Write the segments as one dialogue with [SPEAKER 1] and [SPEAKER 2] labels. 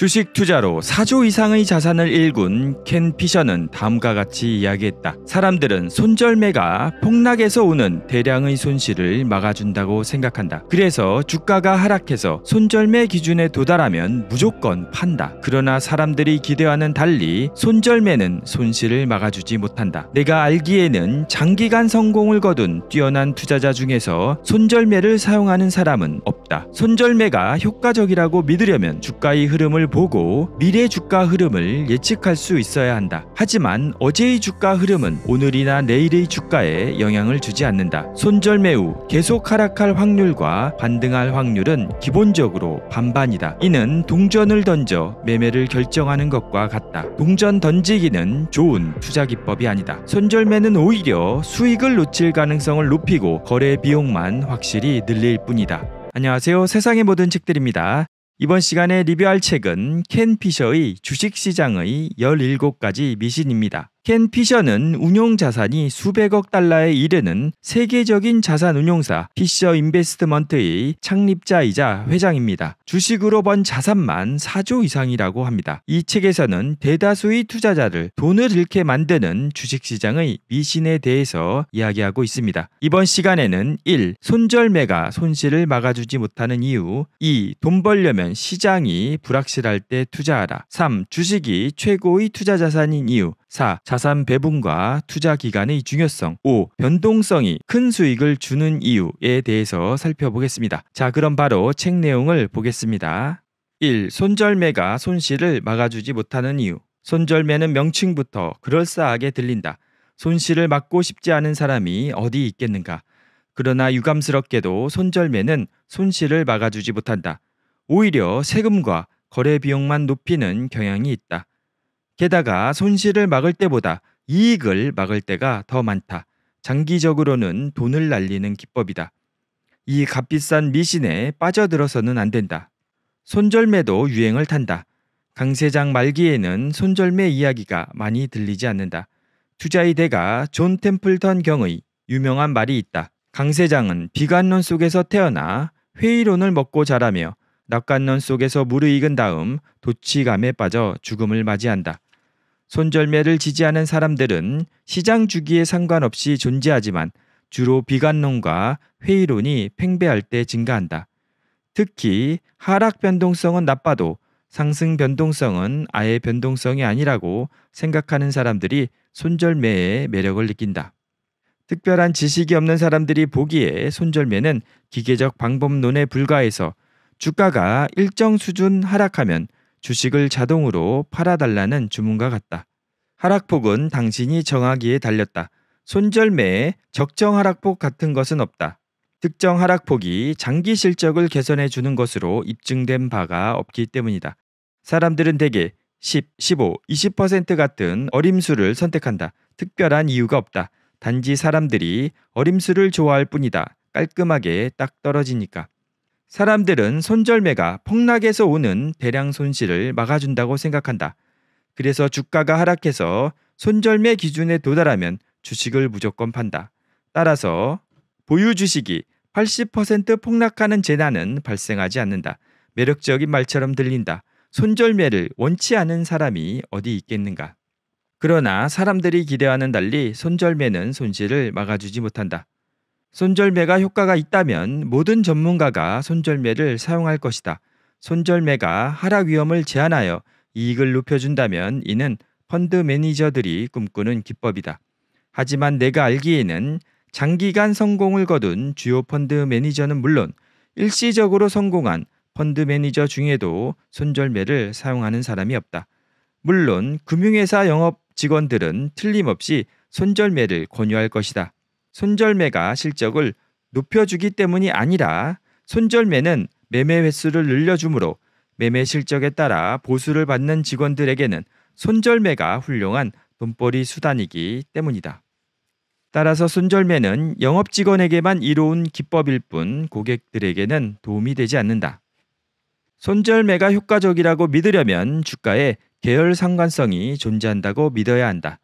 [SPEAKER 1] 주식 투자로 4조 이상의 자산을 일군 켄 피셔는 다음과 같이 이야기했다. 사람들은 손절매가 폭락에서 오는 대량의 손실을 막아준다고 생각한다. 그래서 주가가 하락해서 손절매 기준에 도달하면 무조건 판다. 그러나 사람들이 기대와는 달리 손절매는 손실을 막아주지 못한다. 내가 알기에는 장기간 성공을 거둔 뛰어난 투자자 중에서 손절매를 사용하는 사람은 없다. 손절매가 효과적이라고 믿으려면 주가의 흐름을 보고 미래 주가 흐름을 예측할 수 있어야 한다. 하지만 어제의 주가 흐름은 오늘이나 내일의 주가에 영향을 주지 않는다. 손절매우 계속 하락할 확률과 반등할 확률은 기본적으로 반반이다. 이는 동전을 던져 매매를 결정하는 것과 같다. 동전 던지기는 좋은 투자 기법이 아니다. 손절매는 오히려 수익을 놓칠 가능성을 높이고 거래 비용만 확실히 늘릴 뿐이다. 안녕하세요. 세상의 모든 책들입니다. 이번 시간에 리뷰할 책은 켄 피셔의 주식시장의 17가지 미신입니다. 켄 피셔는 운용 자산이 수백억 달러에 이르는 세계적인 자산 운용사 피셔 인베스트먼트의 창립자이자 회장입니다. 주식으로 번 자산만 4조 이상이라고 합니다. 이 책에서는 대다수의 투자자를 돈을 잃게 만드는 주식시장의 미신에 대해서 이야기하고 있습니다. 이번 시간에는 1. 손절매가 손실을 막아주지 못하는 이유 2. 돈 벌려면 시장이 불확실할 때 투자하라 3. 주식이 최고의 투자 자산인 이유 4. 자산 배분과 투자 기간의 중요성 5. 변동성이 큰 수익을 주는 이유에 대해서 살펴보겠습니다. 자 그럼 바로 책 내용을 보겠습니다. 1. 손절매가 손실을 막아주지 못하는 이유 손절매는 명칭부터 그럴싸하게 들린다. 손실을 막고 싶지 않은 사람이 어디 있겠는가. 그러나 유감스럽게도 손절매는 손실을 막아주지 못한다. 오히려 세금과 거래 비용만 높이는 경향이 있다. 게다가 손실을 막을 때보다 이익을 막을 때가 더 많다. 장기적으로는 돈을 날리는 기법이다. 이 값비싼 미신에 빠져들어서는 안 된다. 손절매도 유행을 탄다. 강세장 말기에는 손절매 이야기가 많이 들리지 않는다. 투자의 대가 존 템플턴 경의 유명한 말이 있다. 강세장은 비관론 속에서 태어나 회의론을 먹고 자라며 낙관론 속에서 무르익은 다음 도치감에 빠져 죽음을 맞이한다. 손절매를 지지하는 사람들은 시장 주기에 상관없이 존재하지만 주로 비관론과 회의론이 팽배할 때 증가한다. 특히 하락 변동성은 나빠도 상승 변동성은 아예 변동성이 아니라고 생각하는 사람들이 손절매의 매력을 느낀다. 특별한 지식이 없는 사람들이 보기에 손절매는 기계적 방법론에 불과해서 주가가 일정 수준 하락하면 주식을 자동으로 팔아달라는 주문과 같다. 하락폭은 당신이 정하기에 달렸다. 손절매에 적정 하락폭 같은 것은 없다. 특정 하락폭이 장기 실적을 개선해 주는 것으로 입증된 바가 없기 때문이다. 사람들은 대개 10, 15, 20% 같은 어림수를 선택한다. 특별한 이유가 없다. 단지 사람들이 어림수를 좋아할 뿐이다. 깔끔하게 딱 떨어지니까. 사람들은 손절매가 폭락에서 오는 대량 손실을 막아준다고 생각한다. 그래서 주가가 하락해서 손절매 기준에 도달하면 주식을 무조건 판다. 따라서 보유 주식이 80% 폭락하는 재난은 발생하지 않는다. 매력적인 말처럼 들린다. 손절매를 원치 않은 사람이 어디 있겠는가. 그러나 사람들이 기대와는 달리 손절매는 손실을 막아주지 못한다. 손절매가 효과가 있다면 모든 전문가가 손절매를 사용할 것이다. 손절매가 하락 위험을 제한하여 이익을 높여준다면 이는 펀드 매니저들이 꿈꾸는 기법이다. 하지만 내가 알기에는 장기간 성공을 거둔 주요 펀드 매니저는 물론 일시적으로 성공한 펀드 매니저 중에도 손절매를 사용하는 사람이 없다. 물론 금융회사 영업 직원들은 틀림없이 손절매를 권유할 것이다. 손절매가 실적을 높여주기 때문이 아니라 손절매는 매매 횟수를 늘려주므로 매매 실적에 따라 보수를 받는 직원들에게는 손절매가 훌륭한 돈벌이 수단이기 때문이다. 따라서 손절매는 영업 직원에게만 이로운 기법일 뿐 고객들에게는 도움이 되지 않는다. 손절매가 효과적이라고 믿으려면 주가에 계열 상관성이 존재한다고 믿어야 한다.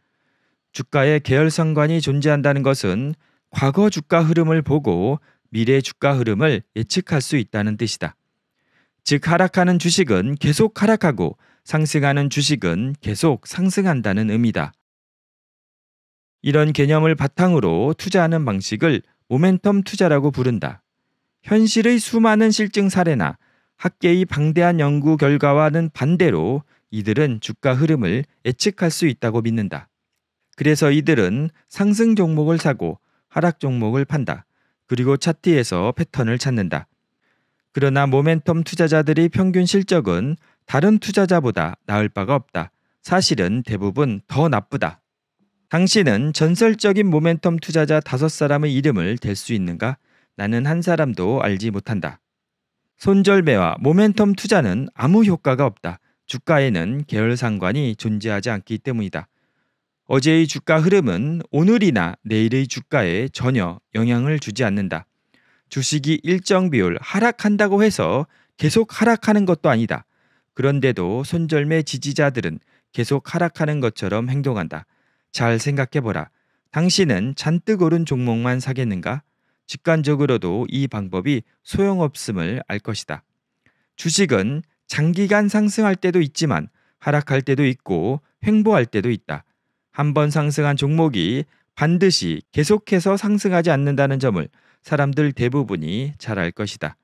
[SPEAKER 1] 주가의 계열상관이 존재한다는 것은 과거 주가 흐름을 보고 미래 주가 흐름을 예측할 수 있다는 뜻이다. 즉 하락하는 주식은 계속 하락하고 상승하는 주식은 계속 상승한다는 의미다. 이런 개념을 바탕으로 투자하는 방식을 모멘텀 투자라고 부른다. 현실의 수많은 실증 사례나 학계의 방대한 연구 결과와는 반대로 이들은 주가 흐름을 예측할 수 있다고 믿는다. 그래서 이들은 상승 종목을 사고 하락 종목을 판다. 그리고 차트에서 패턴을 찾는다. 그러나 모멘텀 투자자들이 평균 실적은 다른 투자자보다 나을 바가 없다. 사실은 대부분 더 나쁘다. 당신은 전설적인 모멘텀 투자자 다섯 사람의 이름을 댈 수 있는가? 나는 한 사람도 알지 못한다. 손절매와 모멘텀 투자는 아무 효과가 없다. 주가에는 계열 상관이 존재하지 않기 때문이다. 어제의 주가 흐름은 오늘이나 내일의 주가에 전혀 영향을 주지 않는다. 주식이 일정 비율 하락한다고 해서 계속 하락하는 것도 아니다. 그런데도 손절매 지지자들은 계속 하락하는 것처럼 행동한다. 잘 생각해보라. 당신은 잔뜩 오른 종목만 사겠는가? 직관적으로도 이 방법이 소용없음을 알 것이다. 주식은 장기간 상승할 때도 있지만 하락할 때도 있고 횡보할 때도 있다. 한번 상승한 종목이 반드시 계속해서 상승하지 않는다는 점을 사람들 대부분이 잘 알 것이다.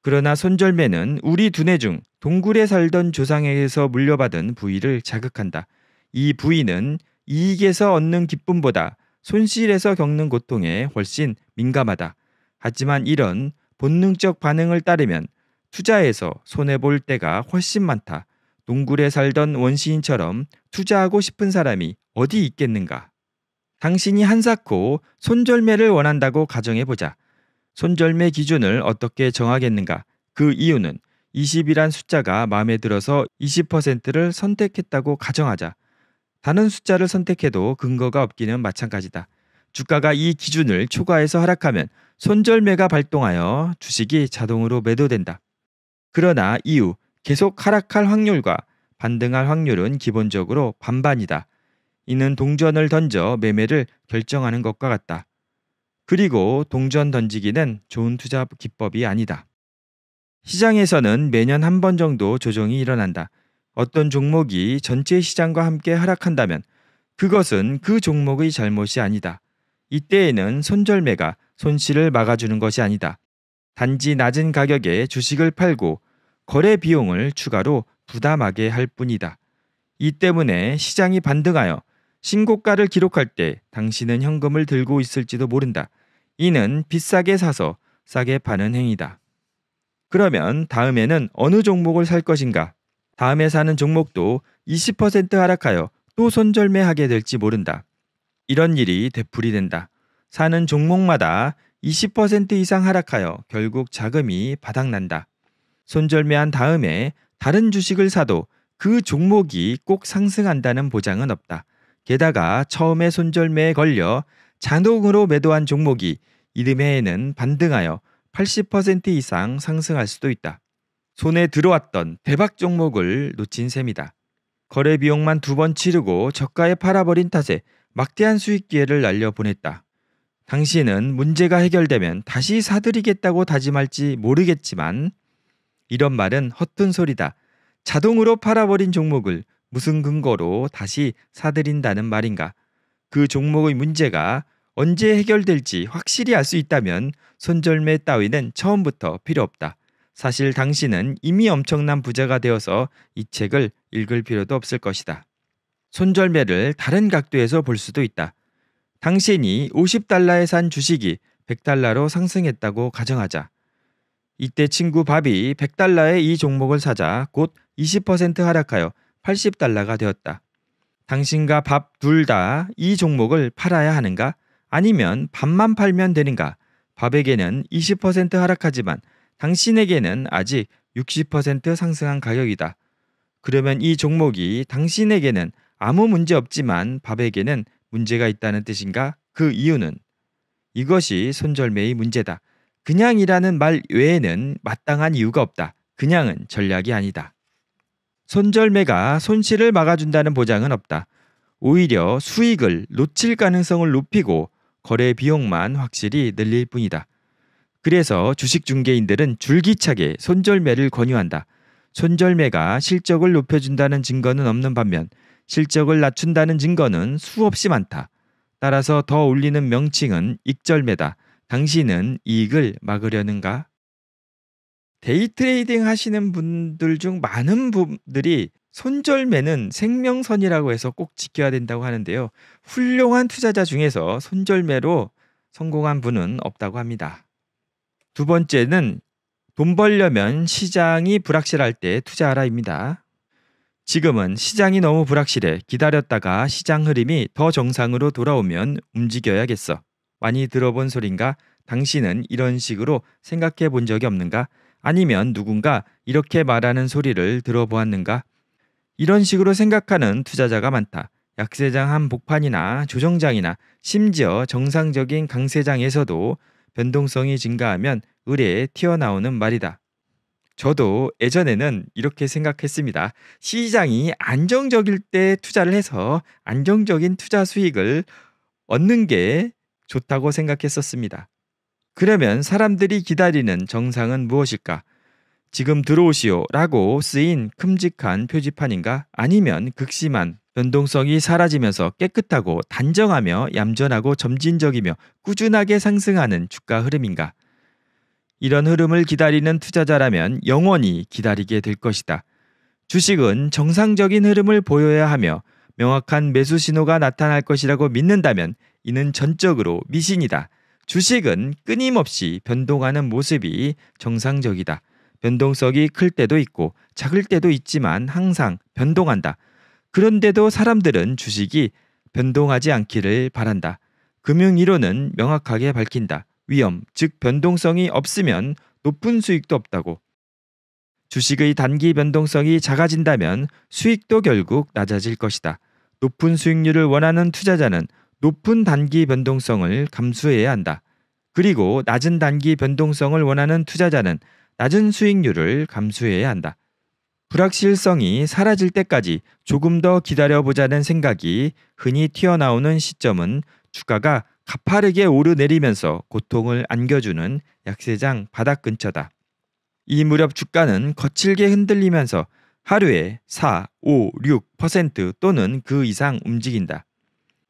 [SPEAKER 1] 그러나 손절매는 우리 두뇌 중 동굴에 살던 조상에게서 물려받은 부위를 자극한다. 이 부위는 이익에서 얻는 기쁨보다 손실에서 겪는 고통에 훨씬 민감하다. 하지만 이런 본능적 반응을 따르면 투자에서 손해볼 때가 훨씬 많다. 농굴에 살던 원시인처럼 투자하고 싶은 사람이 어디 있겠는가? 당신이 한사코 손절매를 원한다고 가정해보자. 손절매 기준을 어떻게 정하겠는가? 그 이유는 20이란 숫자가 마음에 들어서 20%를 선택했다고 가정하자. 다른 숫자를 선택해도 근거가 없기는 마찬가지다. 주가가 이 기준을 초과해서 하락하면 손절매가 발동하여 주식이 자동으로 매도된다. 그러나 이후 계속 하락할 확률과 반등할 확률은 기본적으로 반반이다. 이는 동전을 던져 매매를 결정하는 것과 같다. 그리고 동전 던지기는 좋은 투자 기법이 아니다. 시장에서는 매년 한 번 정도 조정이 일어난다. 어떤 종목이 전체 시장과 함께 하락한다면 그것은 그 종목의 잘못이 아니다. 이때에는 손절매가 손실을 막아주는 것이 아니다. 단지 낮은 가격에 주식을 팔고 거래 비용을 추가로 부담하게 할 뿐이다. 이 때문에 시장이 반등하여 신고가를 기록할 때 당신은 현금을 들고 있을지도 모른다. 이는 비싸게 사서 싸게 파는 행위다. 그러면 다음에는 어느 종목을 살 것인가? 다음에 사는 종목도 20% 하락하여 또 손절매하게 될지 모른다. 이런 일이 되풀이 된다. 사는 종목마다 20% 이상 하락하여 결국 자금이 바닥난다. 손절매한 다음에 다른 주식을 사도 그 종목이 꼭 상승한다는 보장은 없다. 게다가 처음에 손절매에 걸려 잔혹으로 매도한 종목이 이듬해에는 반등하여 80% 이상 상승할 수도 있다. 손에 들어왔던 대박 종목을 놓친 셈이다. 거래 비용만 두 번 치르고 저가에 팔아버린 탓에 막대한 수익 기회를 날려보냈다. 당신은 문제가 해결되면 다시 사들이겠다고 다짐할지 모르겠지만 이런 말은 헛된 소리다. 자동으로 팔아버린 종목을 무슨 근거로 다시 사들인다는 말인가? 그 종목의 문제가 언제 해결될지 확실히 알 수 있다면 손절매 따위는 처음부터 필요 없다. 사실 당신은 이미 엄청난 부자가 되어서 이 책을 읽을 필요도 없을 것이다. 손절매를 다른 각도에서 볼 수도 있다. 당신이 50달러에 산 주식이 100달러로 상승했다고 가정하자. 이때 친구 밥이 100달러에 이 종목을 사자 곧 20% 하락하여 80달러가 되었다. 당신과 밥 둘 다 이 종목을 팔아야 하는가? 아니면 밥만 팔면 되는가? 밥에게는 20% 하락하지만 당신에게는 아직 60% 상승한 가격이다. 그러면 이 종목이 당신에게는 아무 문제 없지만 밥에게는 문제가 있다는 뜻인가? 그 이유는 이것이 손절매의 문제다. 그냥이라는 말 외에는 마땅한 이유가 없다. 그냥은 전략이 아니다. 손절매가 손실을 막아준다는 보장은 없다. 오히려 수익을 놓칠 가능성을 높이고 거래 비용만 확실히 늘릴 뿐이다. 그래서 주식 중개인들은 줄기차게 손절매를 권유한다. 손절매가 실적을 높여준다는 증거는 없는 반면 실적을 낮춘다는 증거는 수없이 많다. 따라서 더 올리는 명칭은 익절매다. 당신은 이익을 막으려는가? 데이트레이딩 하시는 분들 중 많은 분들이 손절매는 생명선이라고 해서 꼭 지켜야 된다고 하는데요. 훌륭한 투자자 중에서 손절매로 성공한 분은 없다고 합니다. 두 번째는 돈 벌려면 시장이 불확실할 때 투자하라입니다. 지금은 시장이 너무 불확실해 기다렸다가 시장 흐름이 더 정상으로 돌아오면 움직여야겠어. 많이 들어본 소린가? 당신은 이런 식으로 생각해 본 적이 없는가? 아니면 누군가 이렇게 말하는 소리를 들어보았는가? 이런 식으로 생각하는 투자자가 많다. 약세장 한 복판이나 조정장이나 심지어 정상적인 강세장에서도 변동성이 증가하면 의뢰에 튀어나오는 말이다. 저도 예전에는 이렇게 생각했습니다. 시장이 안정적일 때 투자를 해서 안정적인 투자 수익을 얻는 게 좋다고 생각했었습니다. 그러면 사람들이 기다리는 정상은 무엇일까? 지금 들어오시오 라고 쓰인 큼직한 표지판인가 아니면 극심한 변동성이 사라지면서 깨끗하고 단정하며 얌전하고 점진적이며 꾸준하게 상승하는 주가 흐름인가? 이런 흐름을 기다리는 투자자라면 영원히 기다리게 될 것이다. 주식은 정상적인 흐름을 보여야 하며 명확한 매수 신호가 나타날 것이라고 믿는다면 이는 전적으로 미신이다. 주식은 끊임없이 변동하는 모습이 정상적이다. 변동성이 클 때도 있고 작을 때도 있지만 항상 변동한다. 그런데도 사람들은 주식이 변동하지 않기를 바란다. 금융이론은 명확하게 밝힌다. 위험, 즉 변동성이 없으면 높은 수익도 없다고. 주식의 단기 변동성이 작아진다면 수익도 결국 낮아질 것이다. 높은 수익률을 원하는 투자자는 높은 단기 변동성을 감수해야 한다. 그리고 낮은 단기 변동성을 원하는 투자자는 낮은 수익률을 감수해야 한다. 불확실성이 사라질 때까지 조금 더 기다려보자는 생각이 흔히 튀어나오는 시점은 주가가 가파르게 오르내리면서 고통을 안겨주는 약세장 바닥 근처다. 이 무렵 주가는 거칠게 흔들리면서 하루에 4, 5, 6% 또는 그 이상 움직인다.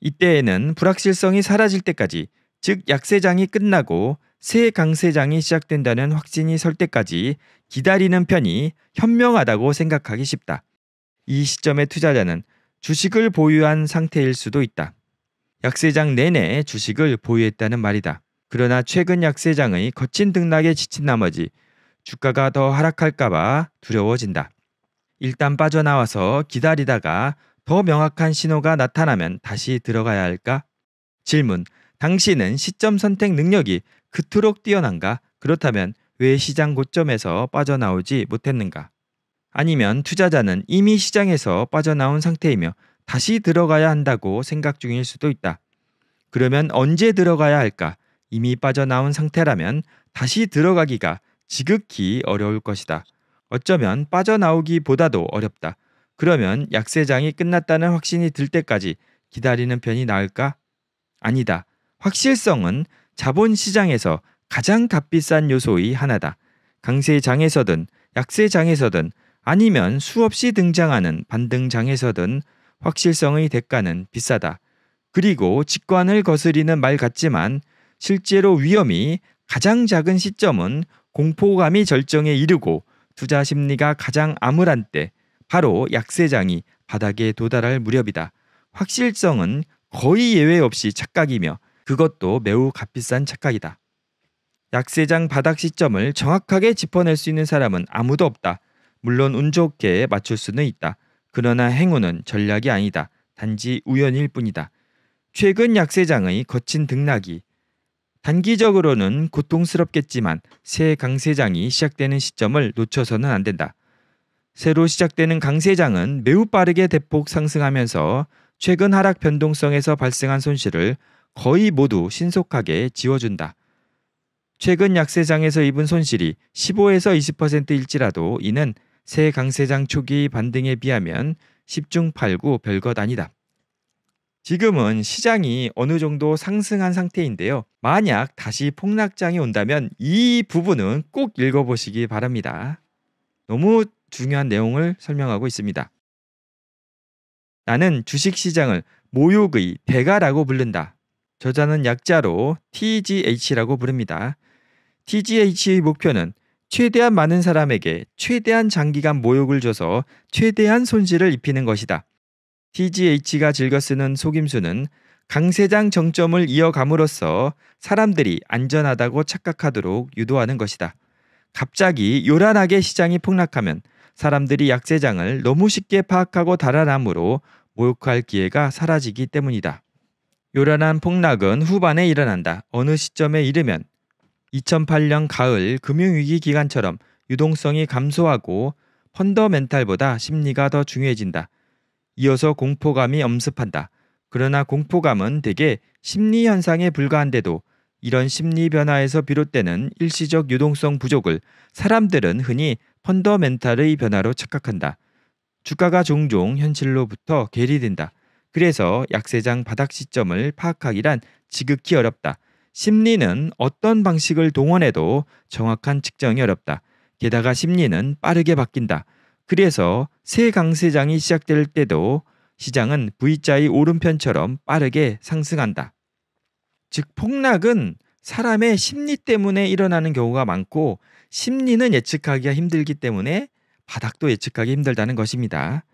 [SPEAKER 1] 이때에는 불확실성이 사라질 때까지 즉 약세장이 끝나고 새 강세장이 시작된다는 확신이 설 때까지 기다리는 편이 현명하다고 생각하기 쉽다. 이 시점에 투자자는 주식을 보유한 상태일 수도 있다. 약세장 내내 주식을 보유했다는 말이다. 그러나 최근 약세장의 거친 등락에 지친 나머지 주가가 더 하락할까봐 두려워진다. 일단 빠져나와서 기다리다가 더 명확한 신호가 나타나면 다시 들어가야 할까? 질문. 당신은 시점 선택 능력이 그토록 뛰어난가? 그렇다면 왜 시장 고점에서 빠져나오지 못했는가? 아니면 투자자는 이미 시장에서 빠져나온 상태이며 다시 들어가야 한다고 생각 중일 수도 있다. 그러면 언제 들어가야 할까? 이미 빠져나온 상태라면 다시 들어가기가 지극히 어려울 것이다. 어쩌면 빠져나오기보다도 어렵다. 그러면 약세장이 끝났다는 확신이 들 때까지 기다리는 편이 나을까? 아니다. 확실성은 자본시장에서 가장 값비싼 요소의 하나다. 강세장에서든 약세장에서든 아니면 수없이 등장하는 반등장에서든 확실성의 대가는 비싸다. 그리고 직관을 거스리는 말 같지만 실제로 위험이 가장 작은 시점은 공포감이 절정에 이르고 투자 심리가 가장 암울한 때 바로 약세장이 바닥에 도달할 무렵이다. 확실성은 거의 예외 없이 착각이며 그것도 매우 값비싼 착각이다. 약세장 바닥 시점을 정확하게 짚어낼 수 있는 사람은 아무도 없다. 물론 운 좋게 맞출 수는 있다. 그러나 행운은 전략이 아니다. 단지 우연일 뿐이다. 최근 약세장의 거친 등락이 단기적으로는 고통스럽겠지만 새 강세장이 시작되는 시점을 놓쳐서는 안 된다. 새로 시작되는 강세장은 매우 빠르게 대폭 상승하면서 최근 하락 변동성에서 발생한 손실을 거의 모두 신속하게 지워준다. 최근 약세장에서 입은 손실이 15에서 20%일지라도 이는 새 강세장 초기 반등에 비하면 10중 8구 별것 아니다. 지금은 시장이 어느 정도 상승한 상태인데요. 만약 다시 폭락장이 온다면 이 부분은 꼭 읽어보시기 바랍니다. 너무 중요한 내용을 설명하고 있습니다. 나는 주식시장을 모욕의 대가라고 부른다. 저자는 약자로 TGH라고 부릅니다. TGH의 목표는 최대한 많은 사람에게 최대한 장기간 모욕을 줘서 최대한 손실을 입히는 것이다. TGH가 즐겨 쓰는 속임수는 강세장 정점을 이어감으로써 사람들이 안전하다고 착각하도록 유도하는 것이다. 갑자기 요란하게 시장이 폭락하면 사람들이 약재장을 너무 쉽게 파악하고 달아남으로 모욕할 기회가 사라지기 때문이다. 요란한 폭락은 후반에 일어난다. 어느 시점에 이르면 2008년 가을 금융위기 기간처럼 유동성이 감소하고 펀더멘탈보다 심리가 더 중요해진다. 이어서 공포감이 엄습한다. 그러나 공포감은 대개 심리 현상에 불과한데도 이런 심리 변화에서 비롯되는 일시적 유동성 부족을 사람들은 흔히 펀더멘탈의 변화로 착각한다. 주가가 종종 현실로부터 괴리된다. 그래서 약세장 바닥 시점을 파악하기란 지극히 어렵다. 심리는 어떤 방식을 동원해도 정확한 측정이 어렵다. 게다가 심리는 빠르게 바뀐다. 그래서 새 강세장이 시작될 때도 시장은 V자의 오른편처럼 빠르게 상승한다. 즉 폭락은 사람의 심리 때문에 일어나는 경우가 많고 심리는 예측하기가 힘들기 때문에 바닥도 예측하기 힘들다는 것입니다.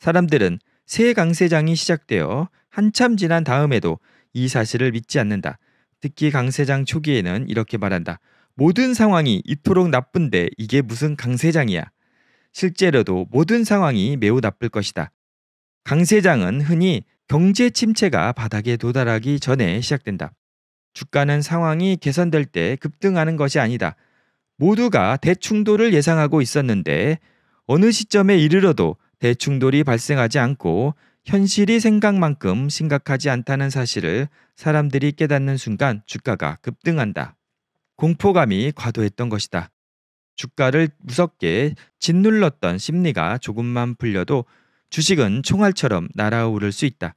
[SPEAKER 1] 사람들은 새 강세장이 시작되어 한참 지난 다음에도 이 사실을 믿지 않는다. 특히 강세장 초기에는 이렇게 말한다. 모든 상황이 이토록 나쁜데 이게 무슨 강세장이야. 실제로도 모든 상황이 매우 나쁠 것이다. 강세장은 흔히 경제 침체가 바닥에 도달하기 전에 시작된다. 주가는 상황이 개선될 때 급등하는 것이 아니다. 모두가 대충돌을 예상하고 있었는데 어느 시점에 이르러도 대충돌이 발생하지 않고 현실이 생각만큼 심각하지 않다는 사실을 사람들이 깨닫는 순간 주가가 급등한다. 공포감이 과도했던 것이다. 주가를 무섭게 짓눌렀던 심리가 조금만 풀려도 주식은 총알처럼 날아오를 수 있다.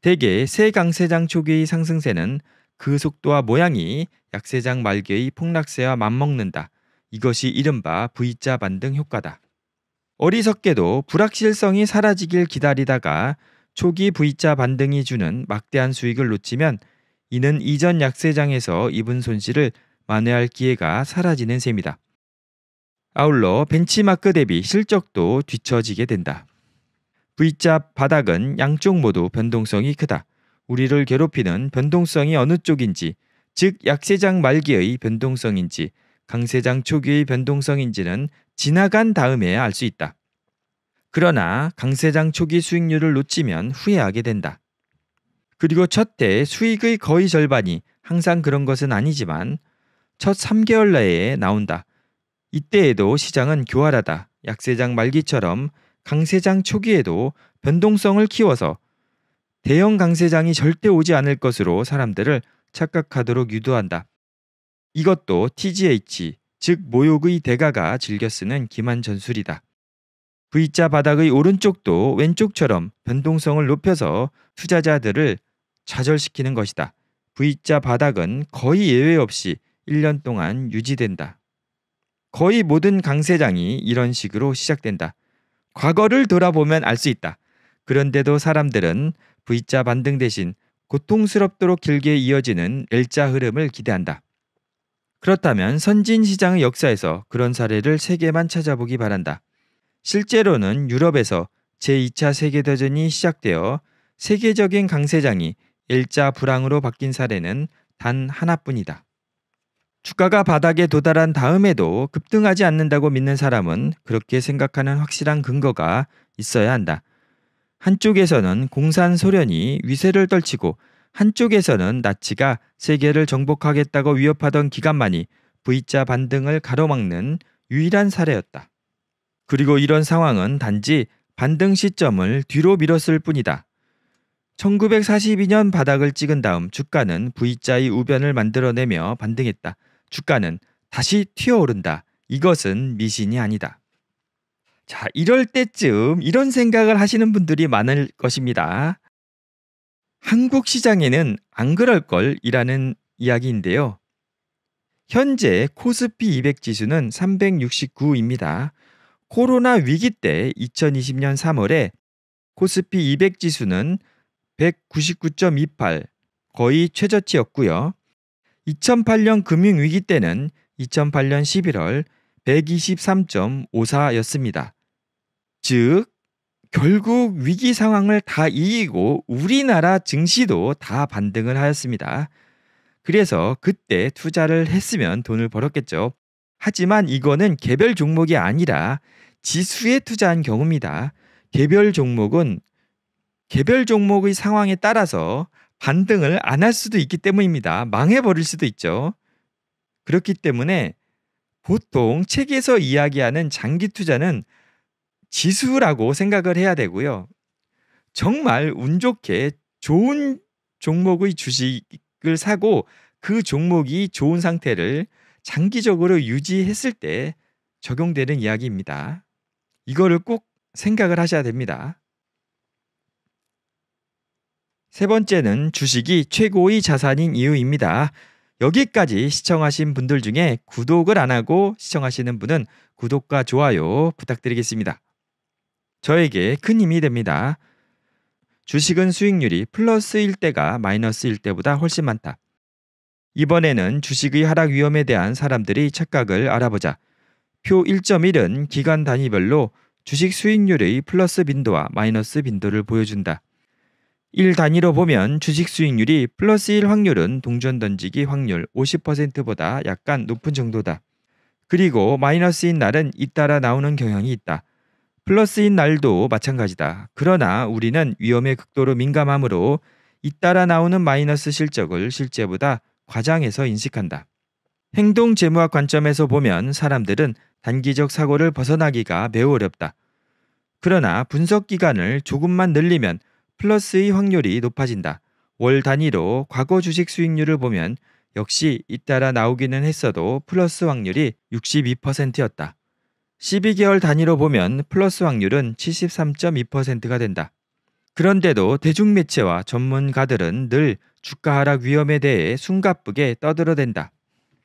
[SPEAKER 1] 대개 새 강세장 초기 상승세는 그 속도와 모양이 약세장 말기의 폭락세와 맞먹는다. 이것이 이른바 V자 반등 효과다. 어리석게도 불확실성이 사라지길 기다리다가 초기 V자 반등이 주는 막대한 수익을 놓치면 이는 이전 약세장에서 입은 손실을 만회할 기회가 사라지는 셈이다. 아울러 벤치마크 대비 실적도 뒤처지게 된다. V자 바닥은 양쪽 모두 변동성이 크다. 우리를 괴롭히는 변동성이 어느 쪽인지, 즉 약세장 말기의 변동성인지, 강세장 초기의 변동성인지는 지나간 다음에야 알 수 있다. 그러나 강세장 초기 수익률을 놓치면 후회하게 된다. 그리고 첫해 수익의 거의 절반이 항상 그런 것은 아니지만 첫 3개월 내에 나온다. 이때에도 시장은 교활하다. 약세장 말기처럼 강세장 초기에도 변동성을 키워서 대형 강세장이 절대 오지 않을 것으로 사람들을 착각하도록 유도한다. 이것도 TGH, 즉 모욕의 대가가 즐겨 쓰는 기만 전술이다. V자 바닥의 오른쪽도 왼쪽처럼 변동성을 높여서 투자자들을 좌절시키는 것이다. V자 바닥은 거의 예외 없이 1년 동안 유지된다. 거의 모든 강세장이 이런 식으로 시작된다. 과거를 돌아보면 알 수 있다. 그런데도 사람들은 V자 반등 대신 고통스럽도록 길게 이어지는 L자 흐름을 기대한다. 그렇다면 선진 시장의 역사에서 그런 사례를 세개만 찾아보기 바란다. 실제로는 유럽에서 제2차 세계대전이 시작되어 세계적인 강세장이 일자 불황으로 바뀐 사례는 단 하나뿐이다. 주가가 바닥에 도달한 다음에도 급등하지 않는다고 믿는 사람은 그렇게 생각하는 확실한 근거가 있어야 한다. 한쪽에서는 공산 소련이 위세를 떨치고 한쪽에서는 나치가 세계를 정복하겠다고 위협하던 기간만이 V자 반등을 가로막는 유일한 사례였다. 그리고 이런 상황은 단지 반등 시점을 뒤로 밀었을 뿐이다. 1942년 바닥을 찍은 다음 주가는 V자의 우변을 만들어내며 반등했다. 주가는 다시 튀어오른다. 이것은 미신이 아니다. 자, 이럴 때쯤 이런 생각을 하시는 분들이 많을 것입니다. 한국 시장에는 안 그럴 걸이라는 이야기인데요. 현재 코스피 200 지수는 369입니다. 코로나 위기 때 2020년 3월에 코스피 200 지수는 199.28 거의 최저치였고요. 2008년 금융 위기 때는 2008년 11월 123.54였습니다. 즉 결국 위기 상황을 다 이기고 우리나라 증시도 다 반등을 하였습니다. 그래서 그때 투자를 했으면 돈을 벌었겠죠. 하지만 이거는 개별 종목이 아니라 지수에 투자한 경우입니다. 개별 종목은 개별 종목의 상황에 따라서 반등을 안 할 수도 있기 때문입니다. 망해버릴 수도 있죠. 그렇기 때문에 보통 책에서 이야기하는 장기 투자는 지수라고 생각을 해야 되고요. 정말 운 좋게 좋은 종목의 주식을 사고 그 종목이 좋은 상태를 장기적으로 유지했을 때 적용되는 이야기입니다. 이거를 꼭 생각을 하셔야 됩니다. 세 번째는 주식이 최고의 자산인 이유입니다. 여기까지 시청하신 분들 중에 구독을 안 하고 시청하시는 분은 구독과 좋아요 부탁드리겠습니다. 저에게 큰 힘이 됩니다. 주식은 수익률이 플러스 1대가 마이너스 1대보다 훨씬 많다. 이번에는 주식의 하락 위험에 대한 사람들이 착각을 알아보자. 표 1.1은 기간 단위별로 주식 수익률의 플러스 빈도와 마이너스 빈도를 보여준다. 1 단위로 보면 주식 수익률이 플러스 1 확률은 동전 던지기 확률 50%보다 약간 높은 정도다. 그리고 마이너스인 날은 잇따라 나오는 경향이 있다. 플러스인 날도 마찬가지다. 그러나 우리는 위험의 극도로 민감함으로 잇따라 나오는 마이너스 실적을 실제보다 과장해서 인식한다. 행동 재무학 관점에서 보면 사람들은 단기적 사고를 벗어나기가 매우 어렵다. 그러나 분석 기간을 조금만 늘리면 플러스의 확률이 높아진다. 월 단위로 과거 주식 수익률을 보면 역시 잇따라 나오기는 했어도 플러스 확률이 62%였다. 12개월 단위로 보면 플러스 확률은 73.2%가 된다. 그런데도 대중매체와 전문가들은 늘 주가 하락 위험에 대해 숨가쁘게 떠들어댄다.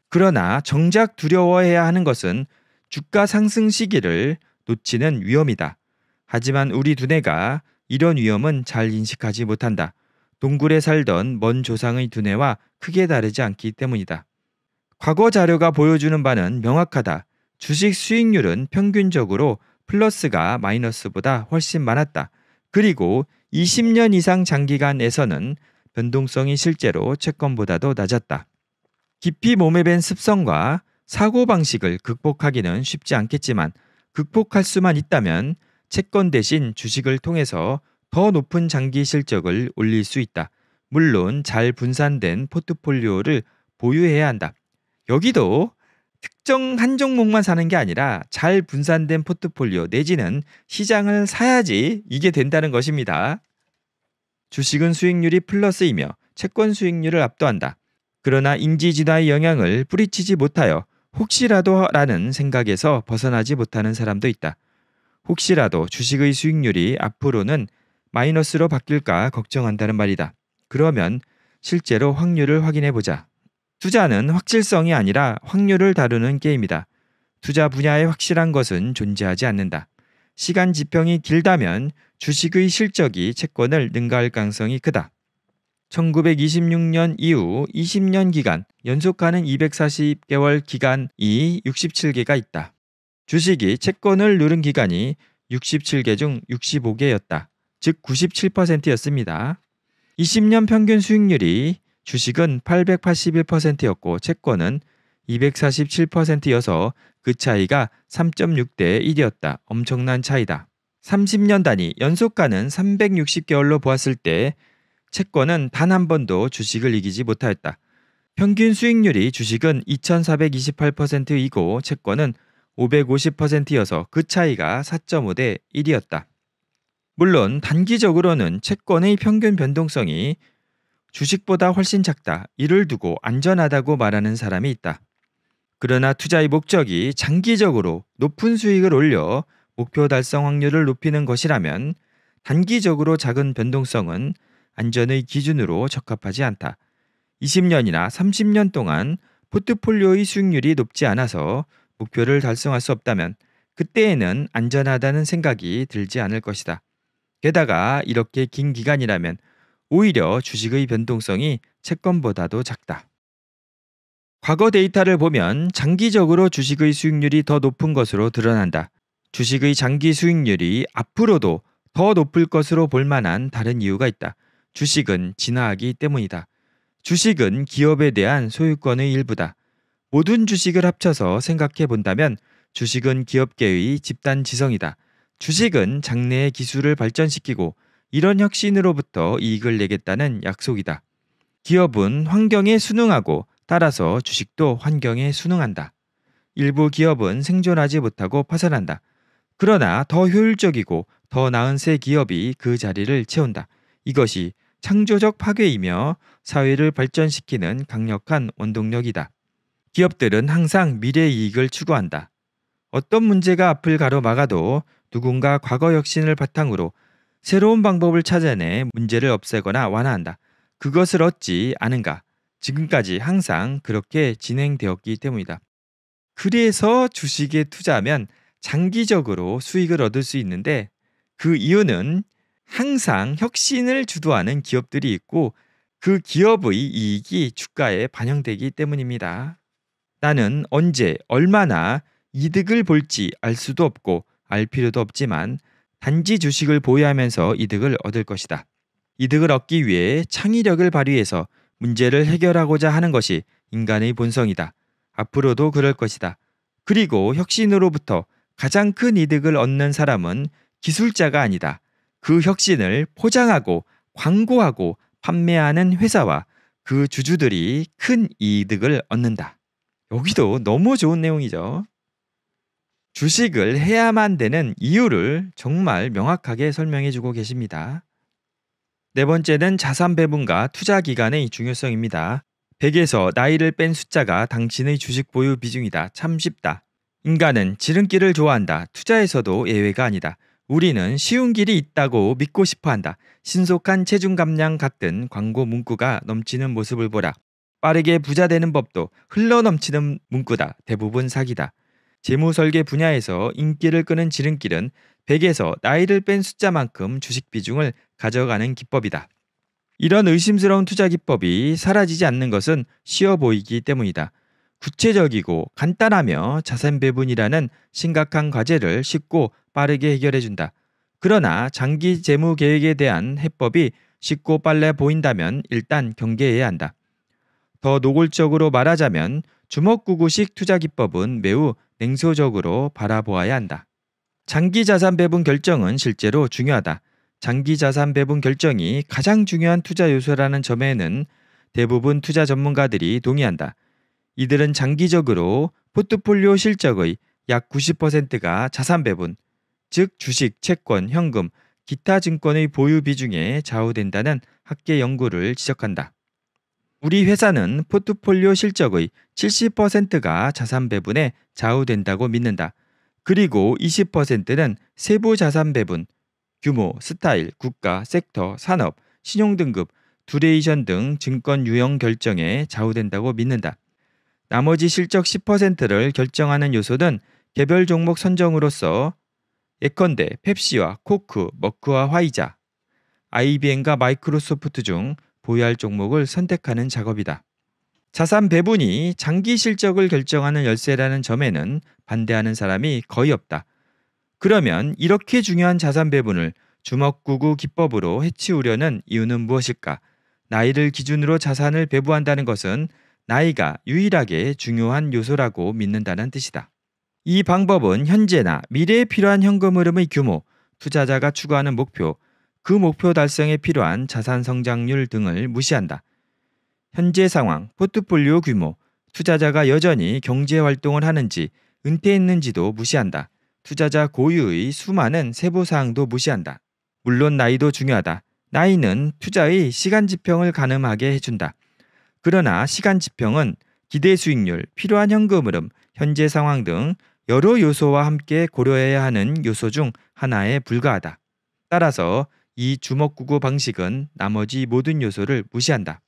[SPEAKER 1] 그러나 정작 두려워해야 하는 것은 주가 상승 시기를 놓치는 위험이다. 하지만 우리 두뇌가 이런 위험은 잘 인식하지 못한다. 동굴에 살던 먼 조상의 두뇌와 크게 다르지 않기 때문이다. 과거 자료가 보여주는 바는 명확하다. 주식 수익률은 평균적으로 플러스가 마이너스보다 훨씬 많았다. 그리고 20년 이상 장기간에서는 변동성이 실제로 채권보다도 낮았다. 깊이 몸에 밴 습성과 사고방식을 극복하기는 쉽지 않겠지만 극복할 수만 있다면 채권 대신 주식을 통해서 더 높은 장기 실적을 올릴 수 있다. 물론 잘 분산된 포트폴리오를 보유해야 한다. 여기도 특정 한 종목만 사는 게 아니라 잘 분산된 포트폴리오 내지는 시장을 사야지 이게 된다는 것입니다. 주식은 수익률이 플러스이며 채권 수익률을 압도한다. 그러나 인지 진화의 영향을 뿌리치지 못하여 혹시라도라는 생각에서 벗어나지 못하는 사람도 있다. 혹시라도 주식의 수익률이 앞으로는 마이너스로 바뀔까 걱정한다는 말이다. 그러면 실제로 확률을 확인해 보자. 투자는 확실성이 아니라 확률을 다루는 게임이다. 투자 분야에 확실한 것은 존재하지 않는다. 시간 지평이 길다면 주식의 실적이 채권을 능가할 가능성이 크다. 1926년 이후 20년 기간 연속하는 240개월 기간이 67개가 있다. 주식이 채권을 누른 기간이 67개 중 65개였다. 즉 97%였습니다. 20년 평균 수익률이 주식은 881%였고 채권은 247%여서 그 차이가 3.6대 1이었다. 엄청난 차이다. 30년 단위 연속가는 360개월로 보았을 때 채권은 단 한 번도 주식을 이기지 못하였다. 평균 수익률이 주식은 2428%이고 채권은 550%여서 그 차이가 4.5대 1이었다. 물론 단기적으로는 채권의 평균 변동성이 주식보다 훨씬 작다, 이를 두고 안전하다고 말하는 사람이 있다. 그러나 투자의 목적이 장기적으로 높은 수익을 올려 목표 달성 확률을 높이는 것이라면 단기적으로 작은 변동성은 안전의 기준으로 적합하지 않다. 20년이나 30년 동안 포트폴리오의 수익률이 높지 않아서 목표를 달성할 수 없다면 그때에는 안전하다는 생각이 들지 않을 것이다. 게다가 이렇게 긴 기간이라면 오히려 주식의 변동성이 채권보다도 작다. 과거 데이터를 보면 장기적으로 주식의 수익률이 더 높은 것으로 드러난다. 주식의 장기 수익률이 앞으로도 더 높을 것으로 볼 만한 다른 이유가 있다. 주식은 진화하기 때문이다. 주식은 기업에 대한 소유권의 일부다. 모든 주식을 합쳐서 생각해 본다면 주식은 기업계의 집단 지성이다. 주식은 장래의 기술을 발전시키고 이런 혁신으로부터 이익을 내겠다는 약속이다. 기업은 환경에 순응하고 따라서 주식도 환경에 순응한다. 일부 기업은 생존하지 못하고 파산한다. 그러나 더 효율적이고 더 나은 새 기업이 그 자리를 채운다. 이것이 창조적 파괴이며 사회를 발전시키는 강력한 원동력이다. 기업들은 항상 미래 이익을 추구한다. 어떤 문제가 앞을 가로막아도 누군가 과거 혁신을 바탕으로 새로운 방법을 찾아내 문제를 없애거나 완화한다. 그것을 얻지 않은가. 지금까지 항상 그렇게 진행되었기 때문이다. 그래서 주식에 투자하면 장기적으로 수익을 얻을 수 있는데 그 이유는 항상 혁신을 주도하는 기업들이 있고 그 기업의 이익이 주가에 반영되기 때문입니다. 나는 언제 얼마나 이득을 볼지 알 수도 없고 알 필요도 없지만 단지 주식을 보유하면서 이득을 얻을 것이다. 이득을 얻기 위해 창의력을 발휘해서 문제를 해결하고자 하는 것이 인간의 본성이다. 앞으로도 그럴 것이다. 그리고 혁신으로부터 가장 큰 이득을 얻는 사람은 기술자가 아니다. 그 혁신을 포장하고 광고하고 판매하는 회사와 그 주주들이 큰 이득을 얻는다. 여기도 너무 좋은 내용이죠. 주식을 해야만 되는 이유를 정말 명확하게 설명해 주고 계십니다. 네 번째는 자산 배분과 투자 기간의 중요성입니다. 100에서 나이를 뺀 숫자가 당신의 주식 보유 비중이다. 참 쉽다. 인간은 지름길을 좋아한다. 투자에서도 예외가 아니다. 우리는 쉬운 길이 있다고 믿고 싶어 한다. 신속한 체중 감량 같은 광고 문구가 넘치는 모습을 보라. 빠르게 부자 되는 법도 흘러 넘치는 문구다. 대부분 사기다. 재무설계 분야에서 인기를 끄는 지름길은 100에서 나이를 뺀 숫자만큼 주식 비중을 가져가는 기법이다. 이런 의심스러운 투자 기법이 사라지지 않는 것은 쉬워 보이기 때문이다. 구체적이고 간단하며 자산 배분이라는 심각한 과제를 쉽고 빠르게 해결해 준다. 그러나 장기 재무 계획에 대한 해법이 쉽고 빨래 보인다면 일단 경계해야 한다. 더 노골적으로 말하자면 주먹구구식 투자 기법은 매우 냉소적으로 바라보아야 한다. 장기 자산 배분 결정은 실제로 중요하다. 장기 자산 배분 결정이 가장 중요한 투자 요소라는 점에는 대부분 투자 전문가들이 동의한다. 이들은 장기적으로 포트폴리오 실적의 약 90%가 자산 배분, 즉 주식, 채권, 현금, 기타 증권의 보유 비중에 좌우된다는 학계 연구를 지적한다. 우리 회사는 포트폴리오 실적의 70%가 자산 배분에 좌우된다고 믿는다. 그리고 20%는 세부 자산 배분, 규모, 스타일, 국가, 섹터, 산업, 신용등급, 두레이션 등 증권 유형 결정에 좌우된다고 믿는다. 나머지 실적 10%를 결정하는 요소는 개별 종목 선정으로서 예컨대 펩시와 코크, 머크와 화이자, IBM과 마이크로소프트 중 보유할 종목을 선택하는 작업이다. 자산 배분이 장기 실적을 결정하는 열쇠라는 점에는 반대하는 사람이 거의 없다. 그러면 이렇게 중요한 자산 배분을 주먹구구 기법으로 해치우려는 이유는 무엇일까? 나이를 기준으로 자산을 배부한다는 것은 나이가 유일하게 중요한 요소라고 믿는다는 뜻이다. 이 방법은 현재나 미래에 필요한 현금 흐름의 규모, 투자자가 추구하는 목표, 그 목표 달성에 필요한 자산 성장률 등을 무시한다. 현재 상황, 포트폴리오 규모, 투자자가 여전히 경제 활동을 하는지 은퇴했는지도 무시한다. 투자자 고유의 수많은 세부 사항도 무시한다. 물론 나이도 중요하다. 나이는 투자의 시간 지평을 가늠하게 해준다. 그러나 시간 지평은 기대 수익률, 필요한 현금 흐름, 현재 상황 등 여러 요소와 함께 고려해야 하는 요소 중 하나에 불과하다. 따라서 이 주먹구구 방식은 나머지 모든 요소를 무시한다.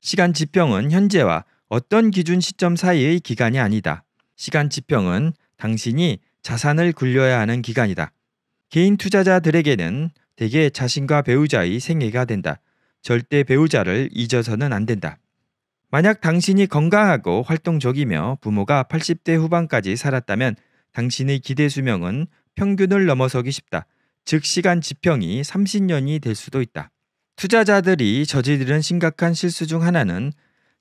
[SPEAKER 1] 시간 지평은 현재와 어떤 기준 시점 사이의 기간이 아니다. 시간 지평은 당신이 자산을 굴려야 하는 기간이다. 개인 투자자들에게는 대개 자신과 배우자의 생애가 된다. 절대 배우자를 잊어서는 안 된다. 만약 당신이 건강하고 활동적이며 부모가 80대 후반까지 살았다면 당신의 기대 수명은 평균을 넘어서기 쉽다. 즉 시간 지평이 30년이 될 수도 있다. 투자자들이 저지르는 심각한 실수 중 하나는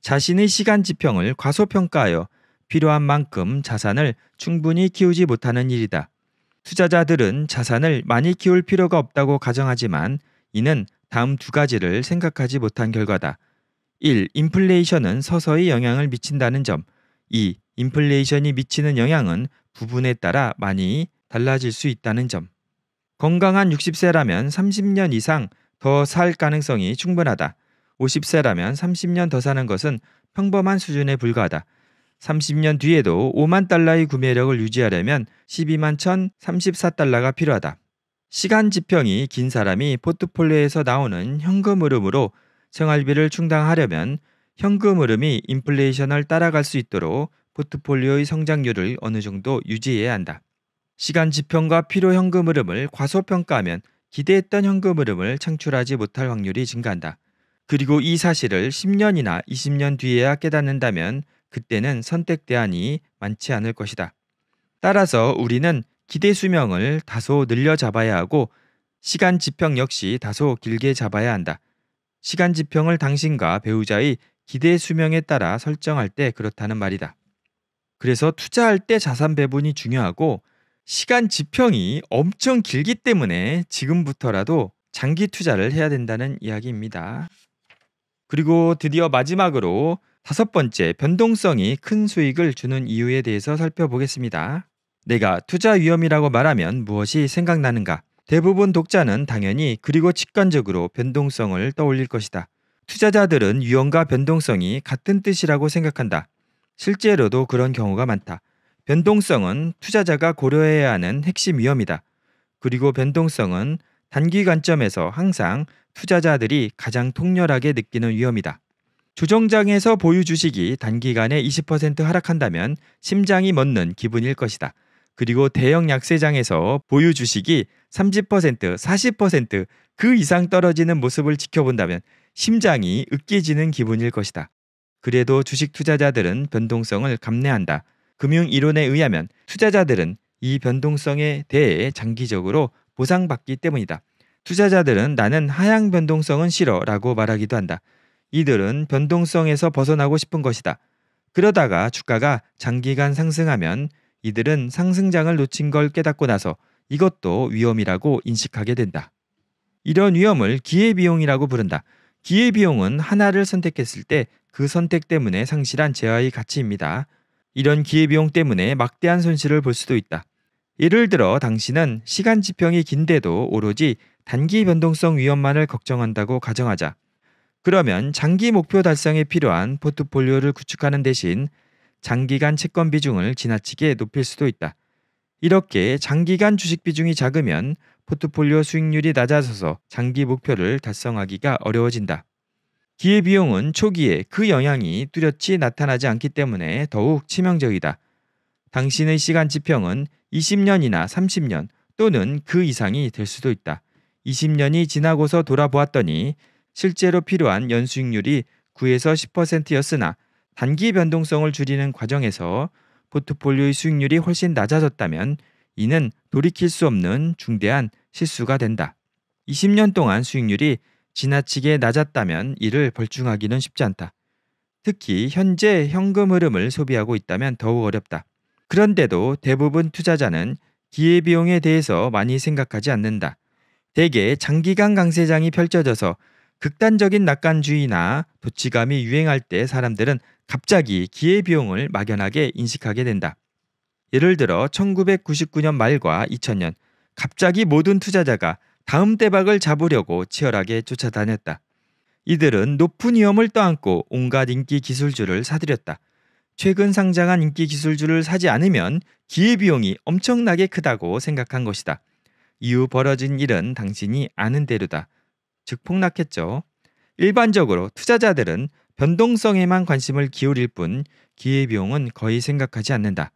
[SPEAKER 1] 자신의 시간 지평을 과소평가하여 필요한 만큼 자산을 충분히 키우지 못하는 일이다. 투자자들은 자산을 많이 키울 필요가 없다고 가정하지만 이는 다음 두 가지를 생각하지 못한 결과다. 1. 인플레이션은 서서히 영향을 미친다는 점. 2. 인플레이션이 미치는 영향은 부분에 따라 많이 달라질 수 있다는 점. 건강한 60세라면 30년 이상 더 살 가능성이 충분하다. 50세라면 30년 더 사는 것은 평범한 수준에 불과하다. 30년 뒤에도 5만 달러의 구매력을 유지하려면 12만 1034달러가 필요하다. 시간 지평이 긴 사람이 포트폴리오에서 나오는 현금 흐름으로 생활비를 충당하려면 현금 흐름이 인플레이션을 따라갈 수 있도록 포트폴리오의 성장률을 어느 정도 유지해야 한다. 시간 지평과 필요 현금 흐름을 과소평가하면 기대했던 현금 흐름을 창출하지 못할 확률이 증가한다. 그리고 이 사실을 10년이나 20년 뒤에야 깨닫는다면 그때는 선택 대안이 많지 않을 것이다. 따라서 우리는 기대 수명을 다소 늘려 잡아야 하고 시간 지평 역시 다소 길게 잡아야 한다. 시간 지평을 당신과 배우자의 기대 수명에 따라 설정할 때 그렇다는 말이다. 그래서 투자할 때 자산 배분이 중요하고 시간 지평이 엄청 길기 때문에 지금부터라도 장기 투자를 해야 된다는 이야기입니다. 그리고 드디어 마지막으로 다섯 번째 변동성이 큰 수익을 주는 이유에 대해서 살펴보겠습니다. 내가 투자 위험이라고 말하면 무엇이 생각나는가? 대부분 독자는 당연히 그리고 직관적으로 변동성을 떠올릴 것이다. 투자자들은 위험과 변동성이 같은 뜻이라고 생각한다. 실제로도 그런 경우가 많다. 변동성은 투자자가 고려해야 하는 핵심 위험이다. 그리고 변동성은 단기 관점에서 항상 투자자들이 가장 통렬하게 느끼는 위험이다. 조정장에서 보유 주식이 단기간에 20% 하락한다면 심장이 멎는 기분일 것이다. 그리고 대형 약세장에서 보유 주식이 30%, 40%그 이상 떨어지는 모습을 지켜본다면 심장이 으깨지는 기분일 것이다. 그래도 주식 투자자들은 변동성을 감내한다. 금융 이론에 의하면 투자자들은 이 변동성에 대해 장기적으로 보상받기 때문이다. 투자자들은 나는 하향 변동성은 싫어 라고 말하기도 한다. 이들은 변동성에서 벗어나고 싶은 것이다. 그러다가 주가가 장기간 상승하면 이들은 상승장을 놓친 걸 깨닫고 나서 이것도 위험이라고 인식하게 된다. 이런 위험을 기회비용이라고 부른다. 기회비용은 하나를 선택했을 때 그 선택 때문에 상실한 재화의 가치입니다. 이런 기회비용 때문에 막대한 손실을 볼 수도 있다. 예를 들어 당신은 시간 지평이 긴데도 오로지 단기 변동성 위험만을 걱정한다고 가정하자. 그러면 장기 목표 달성에 필요한 포트폴리오를 구축하는 대신 장기간 채권 비중을 지나치게 높일 수도 있다. 이렇게 장기간 주식 비중이 작으면 포트폴리오 수익률이 낮아져서 장기 목표를 달성하기가 어려워진다. 기회비용은 초기에 그 영향이 뚜렷이 나타나지 않기 때문에 더욱 치명적이다. 당신의 시간 지평은 20년이나 30년 또는 그 이상이 될 수도 있다. 20년이 지나고서 돌아보았더니 실제로 필요한 연수익률이 9에서 10%였으나 단기 변동성을 줄이는 과정에서 포트폴리오의 수익률이 훨씬 낮아졌다면 이는 돌이킬 수 없는 중대한 실수가 된다. 20년 동안 수익률이 지나치게 낮았다면 이를 벌충하기는 쉽지 않다. 특히 현재 현금 흐름을 소비하고 있다면 더욱 어렵다. 그런데도 대부분 투자자는 기회비용에 대해서 많이 생각하지 않는다. 대개 장기간 강세장이 펼쳐져서 극단적인 낙관주의나 도치감이 유행할 때 사람들은 갑자기 기회비용을 막연하게 인식하게 된다. 예를 들어 1999년 말과 2000년 갑자기 모든 투자자가 다음 대박을 잡으려고 치열하게 쫓아다녔다. 이들은 높은 위험을 떠안고 온갖 인기 기술주를 사들였다. 최근 상장한 인기 기술주를 사지 않으면 기회비용이 엄청나게 크다고 생각한 것이다. 이후 벌어진 일은 당신이 아는 대로다. 즉 폭락했죠. 일반적으로 투자자들은 변동성에만 관심을 기울일 뿐 기회비용은 거의 생각하지 않는다.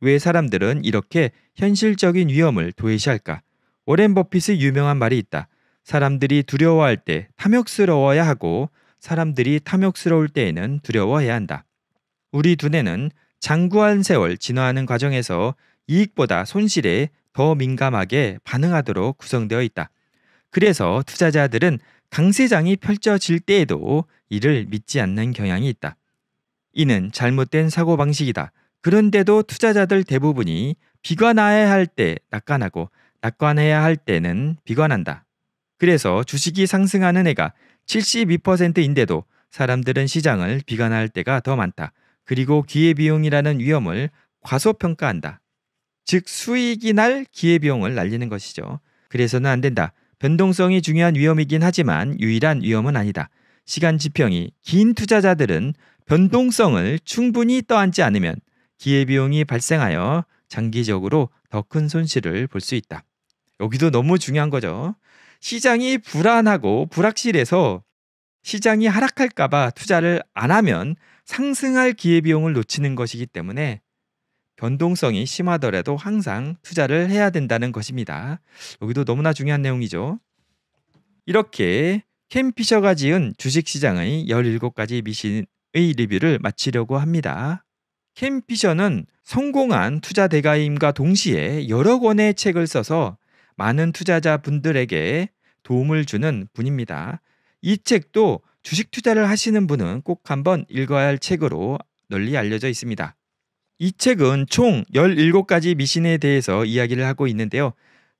[SPEAKER 1] 왜 사람들은 이렇게 현실적인 위험을 도외시할까? 오렌 버핏의 유명한 말이 있다. 사람들이 두려워할 때 탐욕스러워야 하고 사람들이 탐욕스러울 때에는 두려워해야 한다. 우리 두뇌는 장구한 세월 진화하는 과정에서 이익보다 손실에 더 민감하게 반응하도록 구성되어 있다. 그래서 투자자들은 강세장이 펼쳐질 때에도 이를 믿지 않는 경향이 있다. 이는 잘못된 사고방식이다. 그런데도 투자자들 대부분이 비가 나야 할 때 낙관하고 낙관해야 할 때는 비관한다. 그래서 주식이 상승하는 해가 72%인데도 사람들은 시장을 비관할 때가 더 많다. 그리고 기회비용이라는 위험을 과소평가한다. 즉 수익이 날 기회비용을 날리는 것이죠. 그래서는 안 된다. 변동성이 중요한 위험이긴 하지만 유일한 위험은 아니다. 시간 지평이 긴 투자자들은 변동성을 충분히 떠안지 않으면 기회비용이 발생하여 장기적으로 더 큰 손실을 볼 수 있다. 여기도 너무 중요한 거죠. 시장이 불안하고 불확실해서 시장이 하락할까봐 투자를 안 하면 상승할 기회비용을 놓치는 것이기 때문에 변동성이 심하더라도 항상 투자를 해야 된다는 것입니다. 여기도 너무나 중요한 내용이죠. 이렇게 캠피셔가 지은 주식시장의 17가지 미신의 리뷰를 마치려고 합니다. 캠피셔는 성공한 투자 대가임과 동시에 여러 권의 책을 써서 많은 투자자분들에게 도움을 주는 분입니다. 이 책도 주식 투자를 하시는 분은 꼭 한번 읽어야 할 책으로 널리 알려져 있습니다. 이 책은 총 17가지 미신에 대해서 이야기를 하고 있는데요.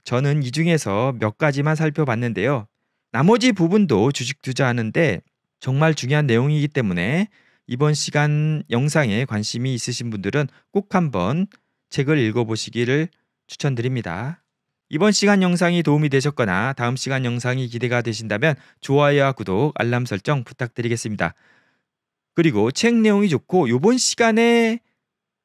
[SPEAKER 1] 저는 이 중에서 몇 가지만 살펴봤는데요. 나머지 부분도 주식 투자하는데 정말 중요한 내용이기 때문에 이번 시간 영상에 관심이 있으신 분들은 꼭 한번 책을 읽어보시기를 추천드립니다. 이번 시간 영상이 도움이 되셨거나 다음 시간 영상이 기대가 되신다면 좋아요와 구독, 알람 설정 부탁드리겠습니다. 그리고 책 내용이 좋고 이번 시간에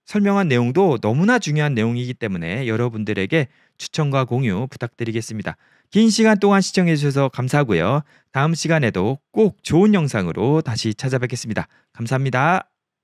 [SPEAKER 1] 설명한 내용도 너무나 중요한 내용이기 때문에 여러분들에게 추천과 공유 부탁드리겠습니다. 긴 시간 동안 시청해주셔서 감사하고요. 다음 시간에도 꼭 좋은 영상으로 다시 찾아뵙겠습니다. 감사합니다.